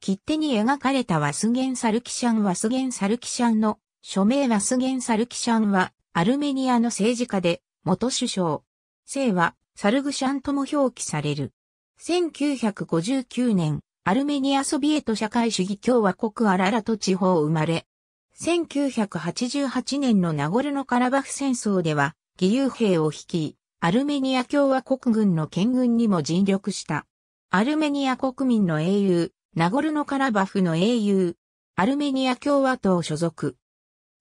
切手に描かれたワスゲン・サルキシャン・ワスゲン・サルキシャンの署名ワスゲン・サルキシャンはアルメニアの政治家で元首相。姓はサルグシャンとも表記される。1959年、アルメニアソビエト社会主義共和国アララト地方生まれ。1988年のナゴルノカラバフ戦争では義勇兵を率い、アルメニア共和国軍の県軍にも尽力した。アルメニア国民の英雄、ナゴルノカラバフの英雄、アルメニア共和党所属。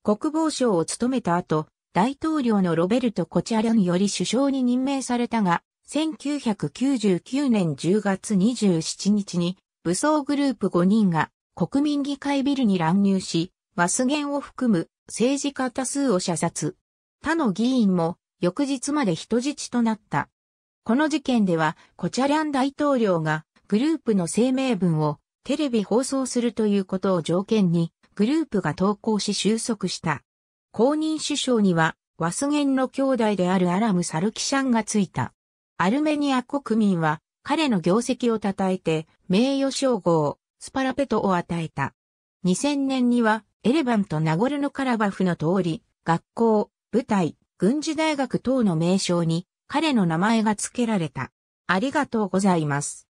国防省を務めた後、大統領のロベルト・コチャリャンより首相に任命されたが、1999年10月27日に武装グループ5人が国民議会ビルに乱入し、ワスゲンを含む政治家多数を射殺。他の議員も翌日まで人質となった。この事件ではコチャリャン大統領がグループの声明文をテレビ放送するということを条件に、グループが投稿し収束した。公認首相には、ワスゲンの兄弟であるアラム・サルキシャンがついた。アルメニア国民は、彼の業績を称えて、名誉称号、スパラペトを与えた。2000年には、エレバンとナゴルノカラバフの通り、学校、部隊、軍事大学等の名称に、彼の名前が付けられた。ありがとうございます。